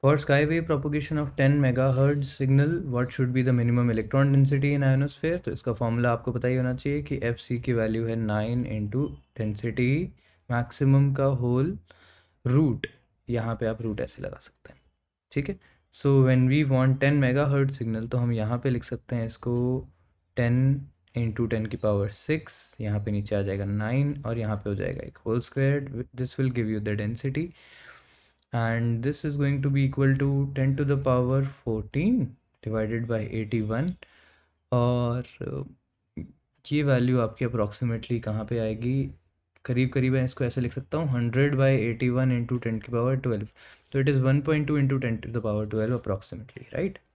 For skywave propagation of 10 megahertz signal what should be the minimum electron density in ionosphere? तो इसका formula आपको पता ही होना चाहिए कि एफ सी की वैल्यू है नाइन इंटू डेंसिटी मैक्सिमम का होल रूट यहाँ पे आप रूट ऐसे लगा सकते हैं ठीक है so when we ten 10 megahertz signal तो हम यहाँ पे लिख सकते हैं इसको 10 इंटू टेन की पावर सिक्स यहाँ पे नीचे आ जाएगा नाइन और यहाँ पे हो जाएगा एक whole square this will give you the density and this is going to be equal to 10 to the power 14 divided by 81 और uh, ये वैल्यू आपकी अप्रॉक्सीमेटली कहाँ पे आएगी करीब करीब मैं इसको ऐसे लिख सकता हूँ hundred by eighty one into ten की पावर ट्वेल्व तो it is one point two into ten to the power twelve approximately right